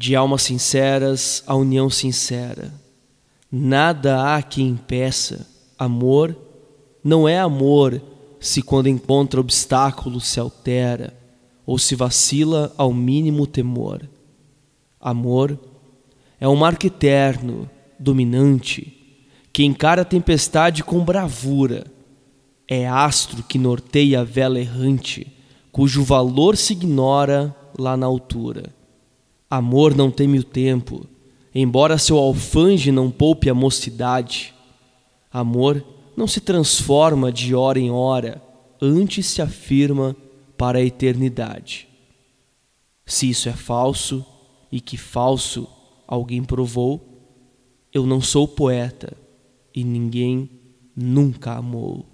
de almas sinceras a união sincera. Nada há que impeça. Amor não é amor se, quando encontra obstáculo se altera ou se vacila ao mínimo temor. Amor é um marco eterno, dominante, que encara a tempestade com bravura. É astro que norteia a vela errante, cujo valor se ignora lá na altura Amor não teme o tempo, embora seu alfange não poupe a mocidade. Amor não se transforma de hora em hora, antes se afirma para a eternidade. Se isso é falso, e que falso alguém provou, eu não sou poeta e ninguém nunca amou.